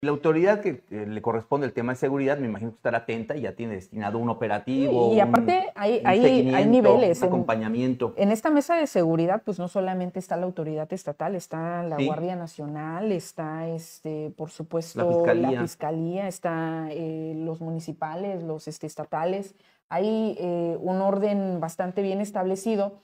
La autoridad que le corresponde el tema de seguridad, me imagino que estará atenta y ya tiene destinado un operativo. Y, aparte hay, niveles. acompañamiento. En, esta mesa de seguridad, pues no solamente está la autoridad estatal, está la Guardia Nacional, está, este, por supuesto, la Fiscalía, la está eh, los municipales, los este, estatales. Hay eh, un orden bastante bien establecido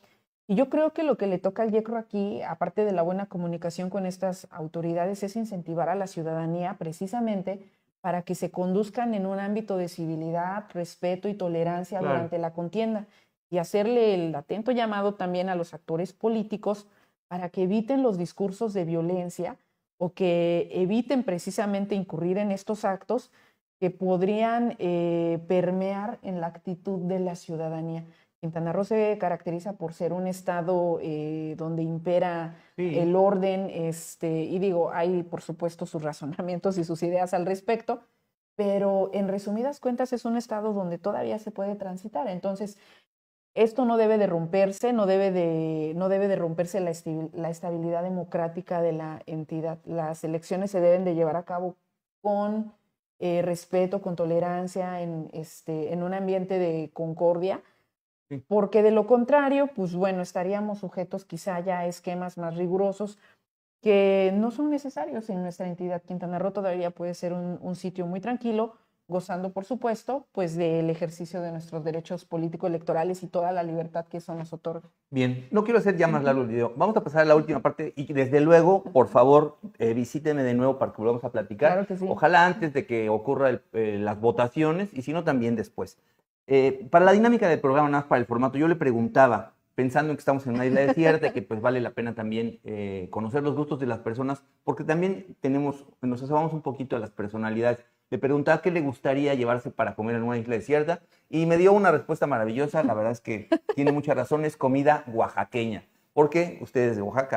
y yo creo que lo que le toca al Yecro aquí, aparte de la buena comunicación con estas autoridades, es incentivar a la ciudadanía precisamente para que se conduzcan en un ámbito de civilidad, respeto y tolerancia durante la contienda y hacerle el atento llamado también a los actores políticos para que eviten los discursos de violencia o que eviten precisamente incurrir en estos actos que podrían eh, permear en la actitud de la ciudadanía. Quintana Roo se caracteriza por ser un estado eh, donde impera el orden, este, y digo, hay por supuesto sus razonamientos y sus ideas al respecto, pero en resumidas cuentas es un estado donde todavía se puede transitar. Entonces, esto no debe de romperse, no debe de, no debe romperse la, estabilidad democrática de la entidad. Las elecciones se deben de llevar a cabo con eh, respeto, con tolerancia, este, en un ambiente de concordia porque de lo contrario, pues bueno, estaríamos sujetos quizá ya a esquemas más rigurosos que no son necesarios en nuestra entidad. Quintana Roo todavía puede ser un, sitio muy tranquilo, gozando, por supuesto, pues del ejercicio de nuestros derechos político-electorales y toda la libertad que eso nos otorga. Bien, no quiero hacer ya más largo el video. Vamos a pasar a la última parte y desde luego, por favor, eh, visíteme de nuevo para que volvamos a platicar. Ojalá antes de que ocurran eh, las votaciones y si no, también después. Eh, para la dinámica del programa, nada más para el formato, yo le preguntaba, pensando que estamos en una isla desierta, que pues vale la pena también eh, conocer los gustos de las personas, porque también tenemos, nos asomamos un poquito a las personalidades. Le preguntaba qué le gustaría llevarse para comer en una isla desierta y me dio una respuesta maravillosa, la verdad es que tiene mucha razones, comida oaxaqueña, porque ustedes de Oaxaca